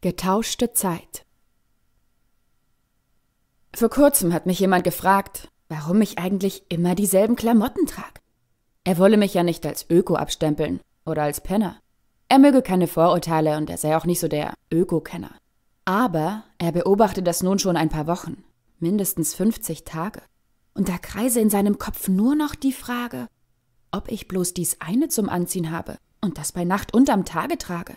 Getauschte Zeit. Vor kurzem hat mich jemand gefragt, warum ich eigentlich immer dieselben Klamotten trage. Er wolle mich ja nicht als Öko abstempeln oder als Penner. Er möge keine Vorurteile und er sei auch nicht so der Öko-Kenner. Aber er beobachte das nun schon ein paar Wochen, mindestens 50 Tage. Und da kreise in seinem Kopf nur noch die Frage, ob ich bloß dies eine zum Anziehen habe und das bei Nacht und am Tage trage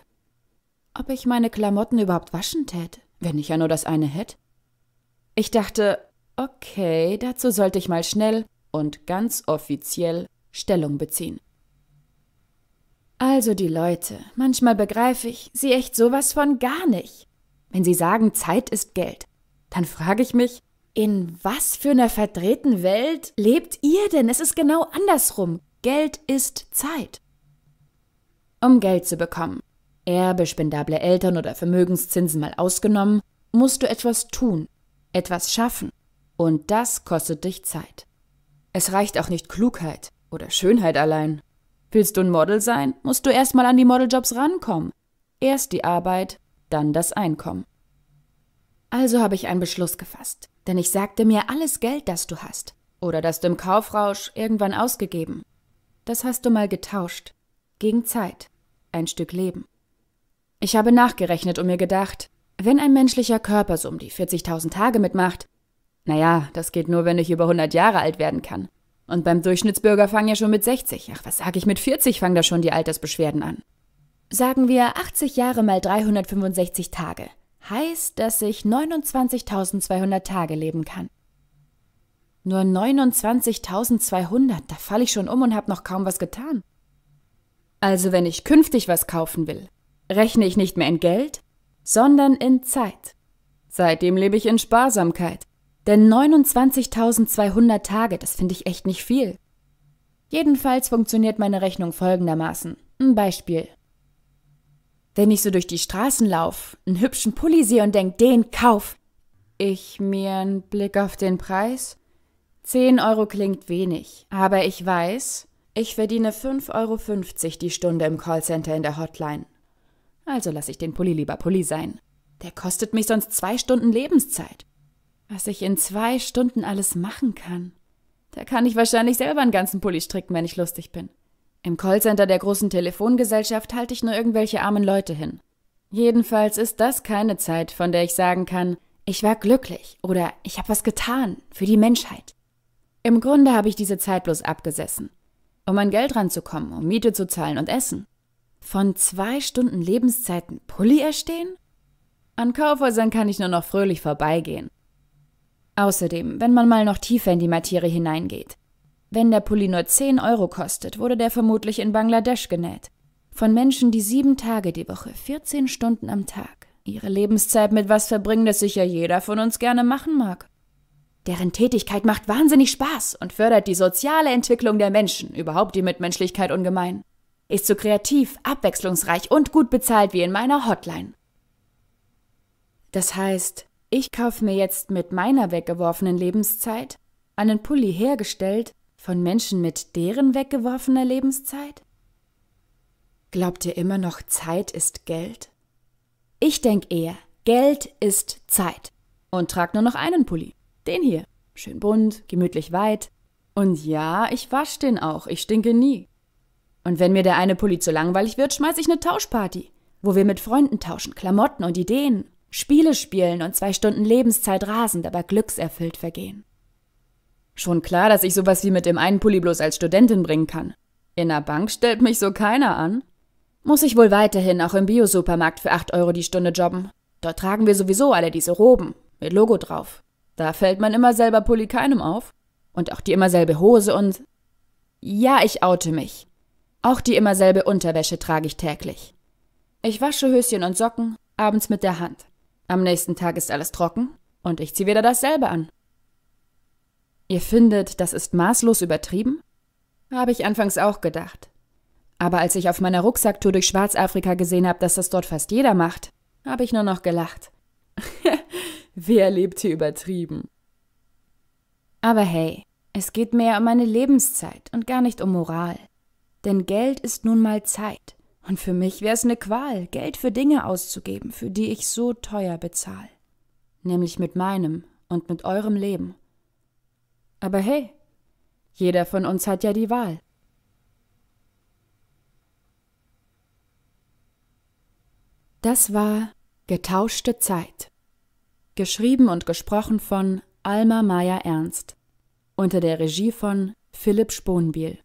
ob ich meine Klamotten überhaupt waschen tät, wenn ich ja nur das eine hätt. Ich dachte, okay, dazu sollte ich mal schnell und ganz offiziell Stellung beziehen. Also die Leute, manchmal begreife ich sie echt sowas von gar nicht. Wenn sie sagen, Zeit ist Geld, dann frage ich mich, in was für einer verdrehten Welt lebt ihr denn? Es ist genau andersrum. Geld ist Zeit. Um Geld zu bekommen, Erbe, spendable Eltern oder Vermögenszinsen mal ausgenommen, musst du etwas tun, etwas schaffen. Und das kostet dich Zeit. Es reicht auch nicht Klugheit oder Schönheit allein. Willst du ein Model sein, musst du erstmal an die Modeljobs rankommen. Erst die Arbeit, dann das Einkommen. Also habe ich einen Beschluss gefasst, denn ich sagte mir, alles Geld, das du hast, oder das du im Kaufrausch irgendwann ausgegeben, das hast du mal getauscht. Gegen Zeit. Ein Stück Leben. Ich habe nachgerechnet und mir gedacht, wenn ein menschlicher Körper so um die 40.000 Tage mitmacht, naja, das geht nur, wenn ich über 100 Jahre alt werden kann. Und beim Durchschnittsbürger fangen ja schon mit 60. Ach, was sag ich, mit 40 fangen da schon die Altersbeschwerden an. Sagen wir 80 Jahre mal 365 Tage. Heißt, dass ich 29.200 Tage leben kann. Nur 29.200, da falle ich schon um und habe noch kaum was getan. Also wenn ich künftig was kaufen will, rechne ich nicht mehr in Geld, sondern in Zeit. Seitdem lebe ich in Sparsamkeit. Denn 29.200 Tage, das finde ich echt nicht viel. Jedenfalls funktioniert meine Rechnung folgendermaßen. Ein Beispiel. Wenn ich so durch die Straßen laufe, einen hübschen Pulli sehe und denke, den kauf, ich mir einen Blick auf den Preis? 10 Euro klingt wenig, aber ich weiß, ich verdiene 5,50 Euro die Stunde im Callcenter in der Hotline. Also lasse ich den Pulli lieber Pulli sein. Der kostet mich sonst zwei Stunden Lebenszeit. Was ich in zwei Stunden alles machen kann. Da kann ich wahrscheinlich selber einen ganzen Pulli stricken, wenn ich lustig bin. Im Callcenter der großen Telefongesellschaft halte ich nur irgendwelche armen Leute hin. Jedenfalls ist das keine Zeit, von der ich sagen kann, ich war glücklich oder ich habe was getan für die Menschheit. Im Grunde habe ich diese Zeit bloß abgesessen, um an Geld ranzukommen, um Miete zu zahlen und Essen. Von zwei Stunden Lebenszeiten Pulli erstehen? An Kaufhäusern kann ich nur noch fröhlich vorbeigehen. Außerdem, wenn man mal noch tiefer in die Materie hineingeht. Wenn der Pulli nur 10 Euro kostet, wurde der vermutlich in Bangladesch genäht. Von Menschen, die sieben Tage die Woche, 14 Stunden am Tag, ihre Lebenszeit mit was verbringen, das sicher jeder von uns gerne machen mag. Deren Tätigkeit macht wahnsinnig Spaß und fördert die soziale Entwicklung der Menschen, überhaupt die Mitmenschlichkeit ungemein ist so kreativ, abwechslungsreich und gut bezahlt wie in meiner Hotline. Das heißt, ich kaufe mir jetzt mit meiner weggeworfenen Lebenszeit einen Pulli hergestellt von Menschen mit deren weggeworfener Lebenszeit? Glaubt ihr immer noch, Zeit ist Geld? Ich denke eher, Geld ist Zeit. Und trag nur noch einen Pulli. Den hier. Schön bunt, gemütlich weit. Und ja, ich wasche den auch, ich stinke nie. Und wenn mir der eine Pulli zu langweilig wird, schmeiß ich eine Tauschparty, wo wir mit Freunden tauschen, Klamotten und Ideen, Spiele spielen und zwei Stunden Lebenszeit rasend, aber glückserfüllt vergehen. Schon klar, dass ich sowas wie mit dem einen Pulli bloß als Studentin bringen kann. In der Bank stellt mich so keiner an. Muss ich wohl weiterhin auch im Biosupermarkt für 8 Euro die Stunde jobben. Dort tragen wir sowieso alle diese Roben mit Logo drauf. Da fällt man immer selber Pulli keinem auf. Und auch die immer selbe Hose und... Ja, ich oute mich. Auch die immer selbe Unterwäsche trage ich täglich. Ich wasche Höschen und Socken abends mit der Hand. Am nächsten Tag ist alles trocken und ich ziehe wieder dasselbe an. Ihr findet, das ist maßlos übertrieben? Habe ich anfangs auch gedacht. Aber als ich auf meiner Rucksacktour durch Schwarzafrika gesehen habe, dass das dort fast jeder macht, habe ich nur noch gelacht. Wer lebt hier übertrieben? Aber hey, es geht mehr um meine Lebenszeit und gar nicht um Moral. Denn Geld ist nun mal Zeit. Und für mich wäre es eine Qual, Geld für Dinge auszugeben, für die ich so teuer bezahle. Nämlich mit meinem und mit eurem Leben. Aber hey, jeder von uns hat ja die Wahl. Das war Getauschte Zeit. Geschrieben und gesprochen von Alma Meyer Ernst. Unter der Regie von Philipp Sponbiel.